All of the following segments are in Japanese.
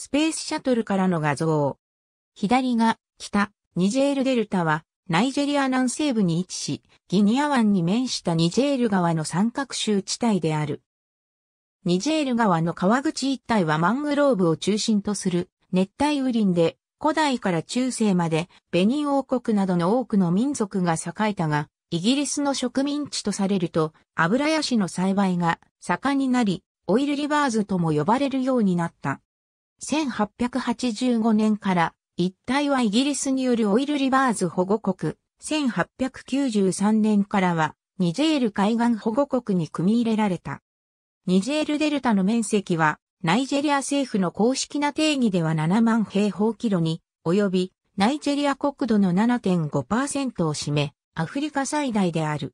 スペースシャトルからの画像。左が北、ニジェールデルタは、ナイジェリア南西部に位置し、ギニア湾に面したニジェール川の三角州地帯である。ニジェール川の川口一帯はマングローブを中心とする熱帯雨林で、古代から中世までベニン王国などの多くの民族が栄えたが、イギリスの植民地とされると、油ヤシの栽培が盛んになり、オイルリバーズとも呼ばれるようになった。1885年から一帯はイギリスによるオイルリバーズ保護国、1893年からはニジェール海岸保護国に組み入れられた。ニジェールデルタの面積はナイジェリア政府の公式な定義では7万平方キロに及びナイジェリア国土の7.5%を占めアフリカ最大である。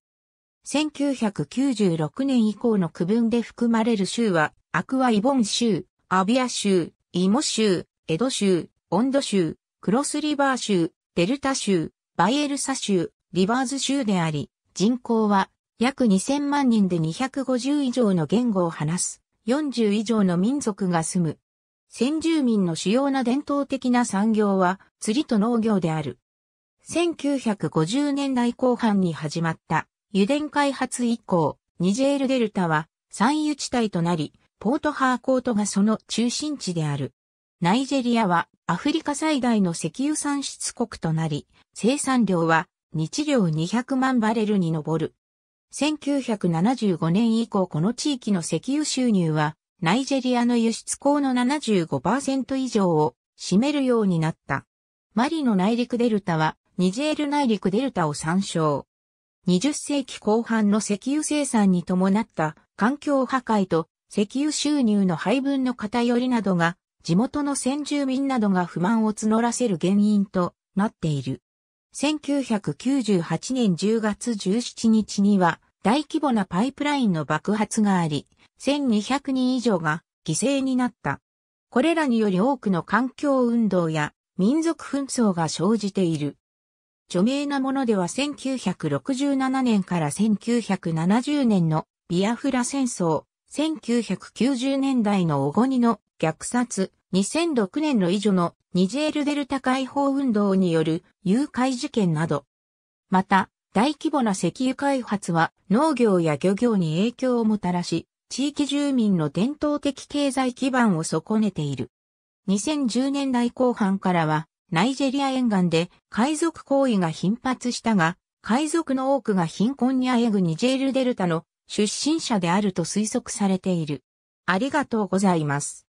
1996年以降の区分で含まれる州はアクアイボン州、アビア州、イモ州、エド州、オンド州、クロスリバー州、デルタ州、バイエルサ州、リバーズ州であり、人口は約2000万人で250以上の言語を話す、40以上の民族が住む。先住民の主要な伝統的な産業は釣りと農業である。1950年代後半に始まった油田開発以降、ニジェールデルタは産油地帯となり、ポートハーコートがその中心地である。ナイジェリアはアフリカ最大の石油産出国となり、生産量は日量200万バレルに上る。1975年以降この地域の石油収入は、ナイジェリアの輸出港の75%以上を占めるようになった。マリの内陸デルタは、ニジェール内陸デルタを参照。20世紀後半の石油生産に伴った環境破壊と石油収入の配分の偏りなどが、地元の先住民などが不満を募らせる原因となっている。1998年10月17日には、大規模なパイプラインの爆発があり、1200人以上が犠牲になった。これらにより多くの環境運動や民族紛争が生じている。著名なものでは1967年から1970年のビアフラ戦争、1990年代のおごにの虐殺、2006年の以上のニジェールデルタ解放運動による誘拐事件など。また、大規模な石油開発は農業や漁業に影響をもたらし、地域住民の伝統的経済基盤を損ねている。2010年代後半からは、ナイジェリア沿岸で海賊行為が頻発したが、海賊の多くが貧困にあえぐニジェールデルタの出身者であると推測されている。ありがとうございます。